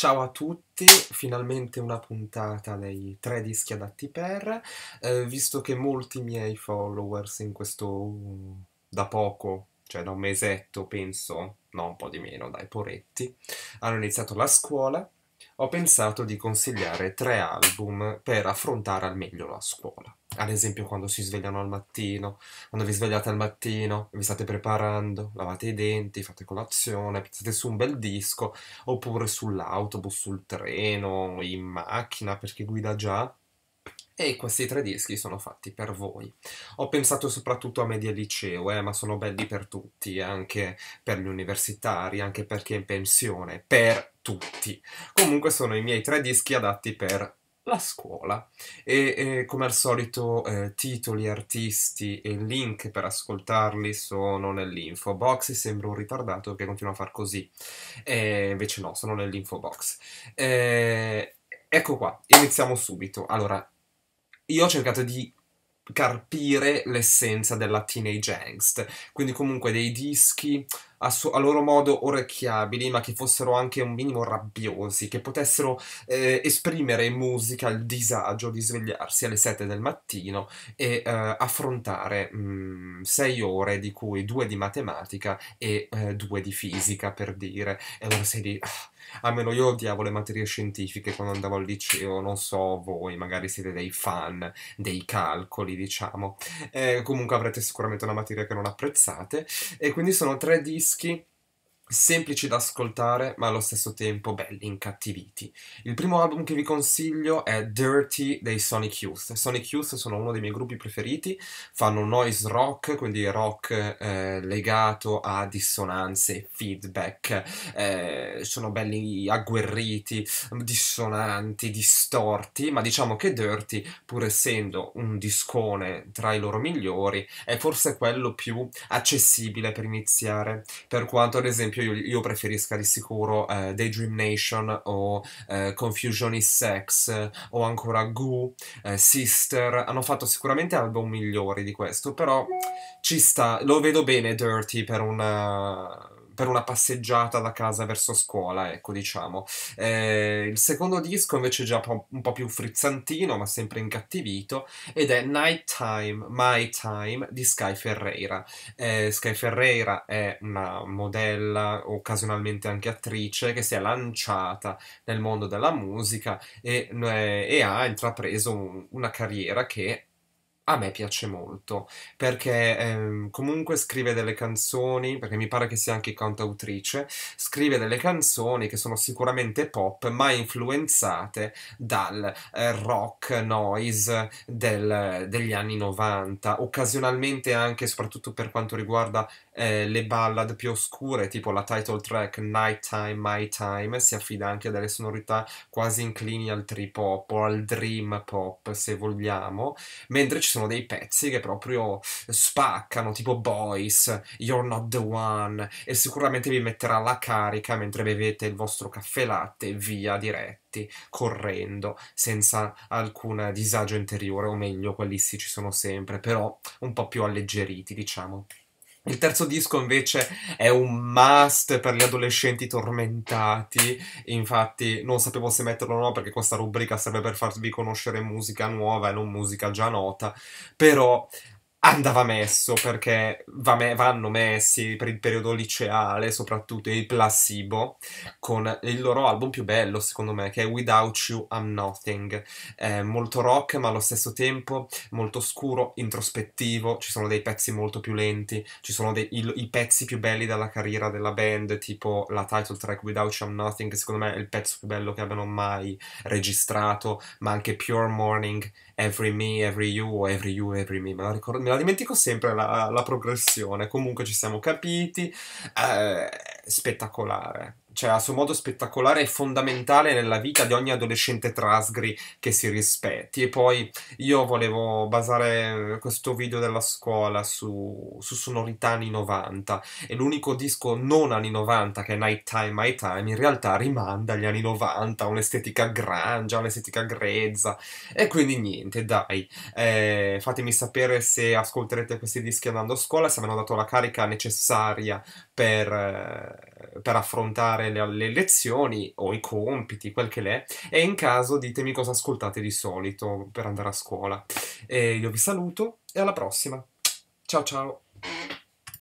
Ciao a tutti, finalmente una puntata dei tre dischi adatti per, eh, visto che molti miei followers in questo da poco, cioè da un mesetto penso, no un po' di meno, dai poretti, hanno iniziato la scuola, ho pensato di consigliare tre album per affrontare al meglio la scuola ad esempio quando si svegliano al mattino, quando vi svegliate al mattino, vi state preparando, lavate i denti, fate colazione, siete su un bel disco, oppure sull'autobus, sul treno, in macchina, per chi guida già. E questi tre dischi sono fatti per voi. Ho pensato soprattutto a media liceo, eh, ma sono belli per tutti, eh, anche per gli universitari, anche per chi è in pensione, per tutti. Comunque sono i miei tre dischi adatti per la scuola. E, e come al solito eh, titoli, artisti e link per ascoltarli sono nell'info box. Sembra un ritardato che continua a far così, e invece no, sono nell'info box. E, eh, ecco qua, iniziamo subito. Allora, io ho cercato di carpire l'essenza della teenage angst, quindi comunque dei dischi a, su- a, loro modo orecchiabili, ma che fossero anche un minimo rabbiosi, che potessero eh, esprimere in musica il disagio di svegliarsi alle 7 del mattino e eh, affrontare mh, mm, 6 ore, di cui 2 di matematica e 2 eh, di fisica, per dire. E allora sei lì... Ah, almeno io odiavo le materie scientifiche quando andavo al liceo, non so voi, magari siete dei fan dei calcoli, diciamo. Eh, comunque avrete sicuramente una materia che non apprezzate. E quindi sono tre dischi semplici da ascoltare ma allo stesso tempo belli incattiviti. Il primo album che vi consiglio è Dirty dei Sonic Youth. Sonic Youth sono uno dei miei gruppi preferiti, fanno noise rock, quindi rock eh, legato a dissonanze, feedback, eh, sono belli agguerriti, dissonanti, distorti, ma diciamo che Dirty, pur essendo un discone tra i loro migliori, è forse quello più accessibile per iniziare, per quanto ad esempio esempio io, io preferisca di sicuro eh, Daydream Nation o eh, Confusion is Sex eh, o ancora Goo, eh, Sister, hanno fatto sicuramente album migliori di questo, però ci sta, lo vedo bene Dirty per una eh, per una passeggiata da casa verso scuola, ecco diciamo. Eh, il secondo disco invece è già un po' più frizzantino, ma sempre incattivito, ed è Nighttime, My Time di Sky Ferreira. Eh, Sky Ferreira è una modella, occasionalmente anche attrice, che si è lanciata nel mondo della musica e, eh, e ha intrapreso un, una carriera che a me piace molto perché ehm, comunque scrive delle canzoni, perché mi pare che sia anche cantautrice, scrive delle canzoni che sono sicuramente pop ma influenzate dal eh, rock noise del, degli anni 90, occasionalmente anche soprattutto per quanto riguarda eh, le ballad più oscure, tipo la title track Nighttime, My Time, si affida anche a delle sonorità quasi inclini al trip hop o al dream pop, se vogliamo, mentre ci sono dei pezzi che proprio spaccano, tipo Boys, You're Not The One, e sicuramente vi metterà la carica mentre bevete il vostro caffè latte via diretti, correndo, senza alcun disagio interiore, o meglio, quelli sì ci sono sempre, però un po' più alleggeriti, diciamo. Il terzo disco invece è un must per gli adolescenti tormentati, infatti non sapevo se metterlo o no perché questa rubrica serve per farvi conoscere musica nuova e non musica già nota, però andava messo perché va me- vanno messi per il periodo liceale soprattutto il placebo con il loro album più bello secondo me che è Without You I'm Nothing è molto rock ma allo stesso tempo molto scuro introspettivo ci sono dei pezzi molto più lenti ci sono dei, i, i pezzi più belli della carriera della band tipo la title track Without You I'm Nothing che secondo me è il pezzo più bello che abbiano mai registrato ma anche Pure Morning Every Me Every You Every You Every Me Me ma ricordo me la dimentico sempre la, la progressione. Comunque ci siamo capiti. Eh, spettacolare cioè, a suo modo spettacolare è fondamentale nella vita di ogni adolescente trasgri che si rispetti. E poi io volevo basare questo video della scuola su, su sonorità anni 90 e l'unico disco non anni 90 che è Nighttime, My Time in realtà rimanda agli anni 90, un'estetica grangia, un'estetica grezza e quindi niente, dai, eh, fatemi sapere se ascolterete questi dischi andando a scuola, se mi hanno dato la carica necessaria per... Eh, per affrontare le, le, lezioni o i compiti, quel che l'è, e in caso ditemi cosa ascoltate di solito per andare a scuola. E io vi saluto e alla prossima. Ciao ciao!